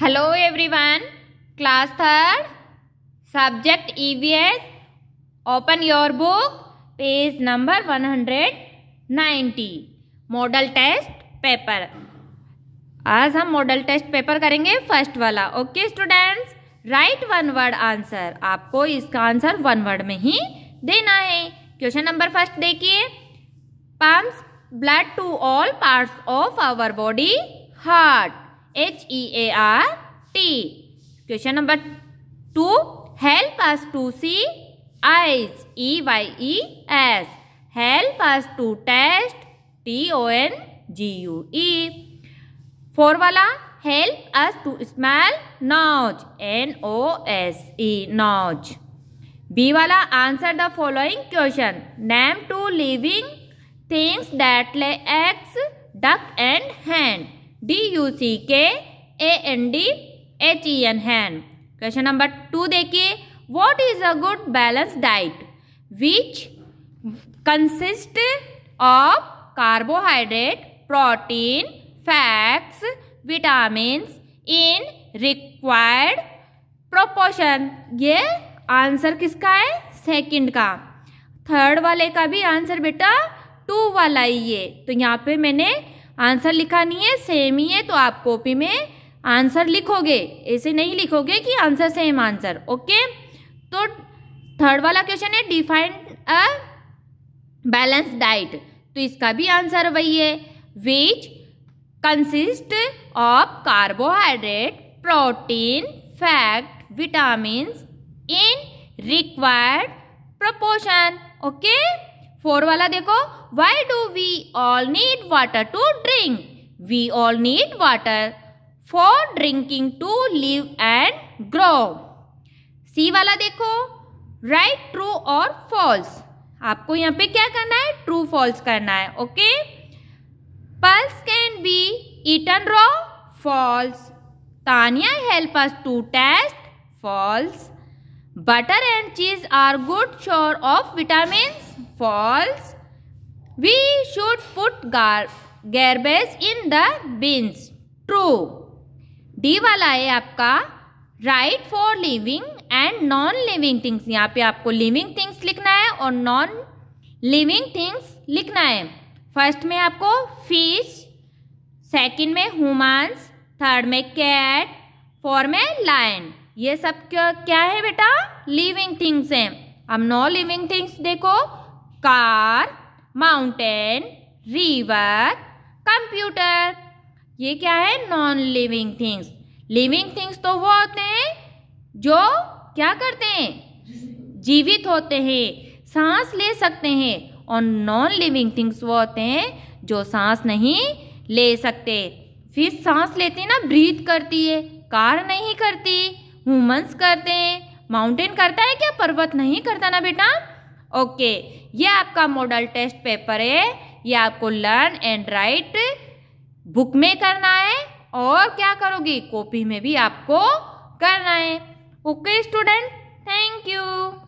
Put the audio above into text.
hello everyone class third subject EVS open your book page number 190 model test paper आज हम model test paper करेंगे first वाला okay students write one word answer आपको इसका answer one word में ही देना है क्वेश्चन नंबर फर्स्ट देखिए pump blood to all parts of our body heart H E A R T question number two help us to see eyes E Y E S help us to taste T O N G U E four वाला help us to smell nose N O S E nose B वाला answer the following question name two living things that ले एक्स duck and hen D U C K A N D H E N hen question number two देखिए what is a good balance diet which consist of carbohydrate protein fats vitamin in required proportion ये answer किसका है second का third वाले का भी answer बेटा to वाला ही है तो यहाँ पे मैंने आंसर लिखा नहीं है सेम ही है तो आप कॉपी में आंसर लिखोगे ऐसे नहीं लिखोगे कि आंसर सेम आंसर ओके तो थर्ड वाला क्वेश्चन है डिफाइन अ बैलेंस डाइट तो इसका भी आंसर वही है which consist of carbohydrate protein fat vitamin in required proportion okay four वाला देखो why do we all need water to drink we all need water for drinking to live and grow C वाला देखो right true और false आपको यहाँ पे क्या करना है ट्रू फॉल्स करना है okay pulse can be eaten raw false tongue help us to taste false butter and cheese are good source of vitamins false we should put गार garbage in the bins true D वाला है आपका right for living and non living things यहाँ पे आपको living things लिखना है और नॉन लिविंग थिंग्स लिखना है फर्स्ट में आपको फिश सेकेंड में ह्यूमंस थर्ड में कैट फोर में लाइन ये सब क्या, क्या है बेटा लिविंग थिंग्स हैं अब नॉन लिविंग थिंग्स देखो कार माउंटेन रिवर कंप्यूटर ये क्या है non living things living things तो वो होते हैं जो क्या करते हैं जीवित होते हैं सांस ले सकते हैं और नॉन लिविंग थिंग्स वो होते हैं जो सांस नहीं ले सकते फिर सांस लेती ना ब्रीथ करती है कार नहीं करती ह्यूमंस करते हैं माउंटेन करता है क्या पर्वत नहीं करता ना बेटा ओके ये आपका मॉडल टेस्ट पेपर है ये आपको लर्न एंड राइट बुक में करना है और क्या करोगे कॉपी में भी आपको करना है ओके स्टूडेंट थैंक यू